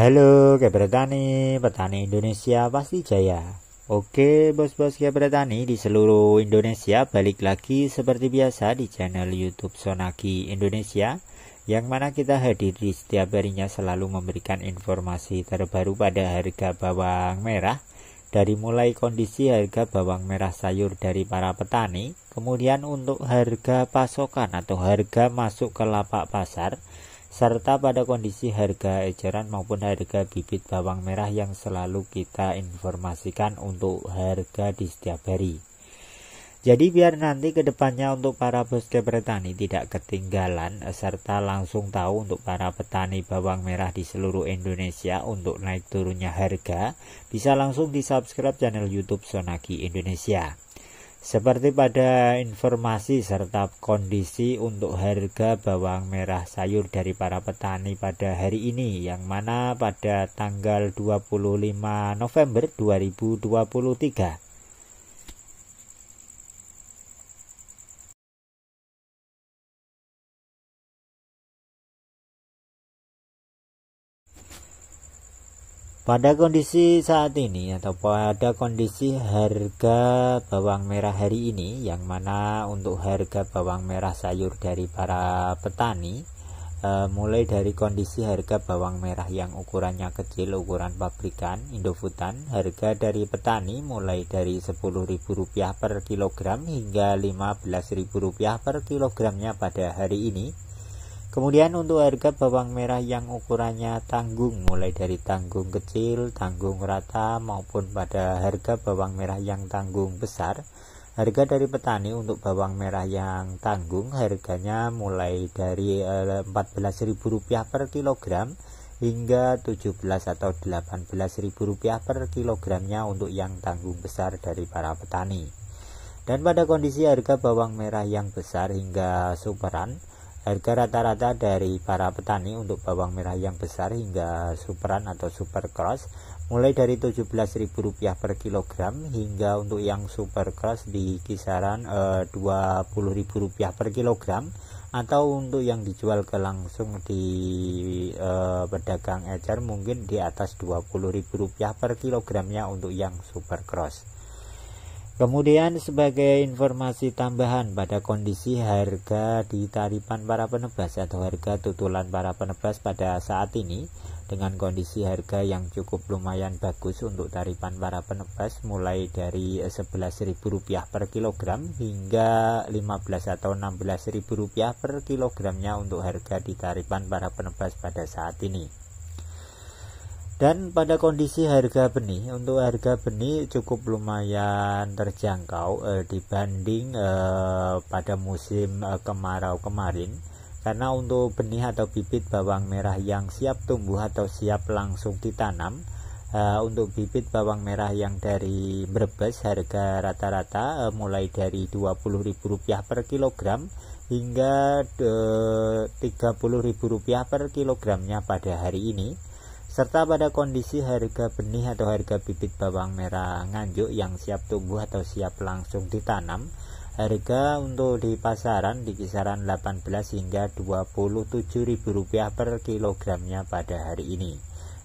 Halo Kebretani, petani Indonesia pasti jaya. Oke bos-bos Kebretani di seluruh Indonesia balik lagi seperti biasa di channel YouTube Sonaki Indonesia yang mana kita hadir di setiap harinya selalu memberikan informasi terbaru pada harga bawang merah dari mulai kondisi harga bawang merah sayur dari para petani, kemudian untuk harga pasokan atau harga masuk ke lapak pasar, serta pada kondisi harga eceran maupun harga bibit bawang merah yang selalu kita informasikan untuk harga di setiap hari. Jadi biar nanti kedepannya untuk para bos petani tidak ketinggalan serta langsung tahu untuk para petani bawang merah di seluruh Indonesia untuk naik turunnya harga, bisa langsung di-subscribe channel YouTube Sonaki Indonesia seperti pada informasi serta kondisi untuk harga bawang merah sayur dari para petani pada hari ini yang mana pada tanggal 25 November 2023 Pada kondisi saat ini atau pada kondisi harga bawang merah hari ini yang mana untuk harga bawang merah sayur dari para petani e, mulai dari kondisi harga bawang merah yang ukurannya kecil ukuran pabrikan Indofutan harga dari petani mulai dari Rp10.000 per kilogram hingga Rp15.000 per kilogramnya pada hari ini Kemudian untuk harga bawang merah yang ukurannya tanggung mulai dari tanggung kecil, tanggung rata maupun pada harga bawang merah yang tanggung besar. Harga dari petani untuk bawang merah yang tanggung harganya mulai dari eh, Rp14.000 per kilogram hingga 17 atau 18 ribu rupiah per kilogramnya untuk yang tanggung besar dari para petani. Dan pada kondisi harga bawang merah yang besar hingga superan, Harga rata-rata dari para petani untuk bawang merah yang besar hingga superan atau super cross mulai dari Rp17.000 per kilogram hingga untuk yang super cross di kisaran Rp20.000 eh, per kilogram atau untuk yang dijual ke langsung di eh, pedagang ecer mungkin di atas Rp20.000 per kilogramnya untuk yang super cross. Kemudian sebagai informasi tambahan pada kondisi harga di taripan para penebas atau harga tutulan para penebas pada saat ini dengan kondisi harga yang cukup lumayan bagus untuk taripan para penebas mulai dari Rp11.000 per kilogram hingga 15 atau Rp16.000 per kilogramnya untuk harga di taripan para penebas pada saat ini dan pada kondisi harga benih untuk harga benih cukup lumayan terjangkau eh, dibanding eh, pada musim eh, kemarau kemarin karena untuk benih atau bibit bawang merah yang siap tumbuh atau siap langsung ditanam Uh, untuk bibit bawang merah yang dari Brebes harga rata-rata uh, mulai dari Rp20.000 per kilogram hingga eh, Rp30.000 per kilogramnya pada hari ini serta pada kondisi harga benih atau harga bibit bawang merah nganjuk yang siap tumbuh atau siap langsung ditanam harga untuk di pasaran di kisaran 18 hingga 27 ribu rupiah per kilogramnya pada hari ini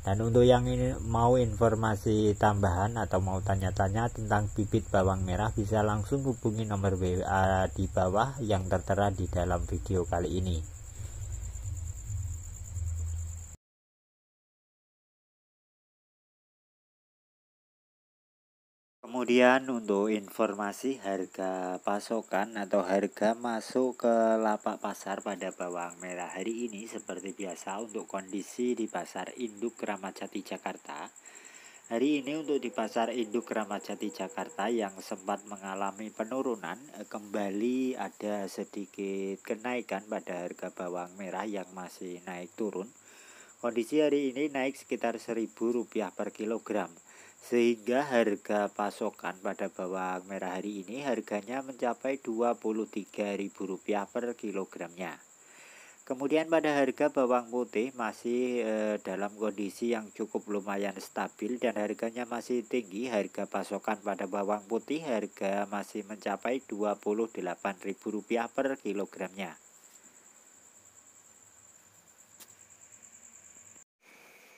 dan untuk yang ini mau informasi tambahan atau mau tanya-tanya tentang bibit bawang merah bisa langsung hubungi nomor WA di bawah yang tertera di dalam video kali ini. Kemudian untuk informasi harga pasokan atau harga masuk ke lapak pasar pada bawang merah hari ini seperti biasa untuk kondisi di pasar induk Ramadjati Jati Jakarta. Hari ini untuk di pasar induk Ramadjati Jati Jakarta yang sempat mengalami penurunan eh, kembali ada sedikit kenaikan pada harga bawang merah yang masih naik turun. Kondisi hari ini naik sekitar Rp1.000 per kilogram sehingga harga pasokan pada bawang merah hari ini harganya mencapai Rp23.000 per kilogramnya. Kemudian pada harga bawang putih masih e, dalam kondisi yang cukup lumayan stabil dan harganya masih tinggi. Harga pasokan pada bawang putih harga masih mencapai Rp28.000 per kilogramnya.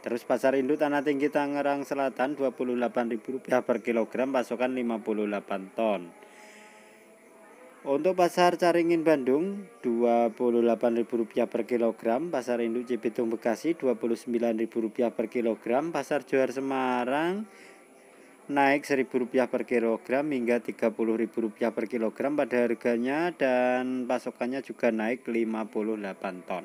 Terus pasar induk Tanah Tinggi Tangerang Selatan 28.000 rupiah per kilogram pasokan 58 ton. Untuk pasar Caringin Bandung 28.000 rupiah per kilogram, pasar induk Cibitung Bekasi 29.000 rupiah per kilogram, pasar Johar Semarang naik 1.000 rupiah per kilogram hingga rp rupiah per kilogram pada harganya dan pasokannya juga naik 58 ton.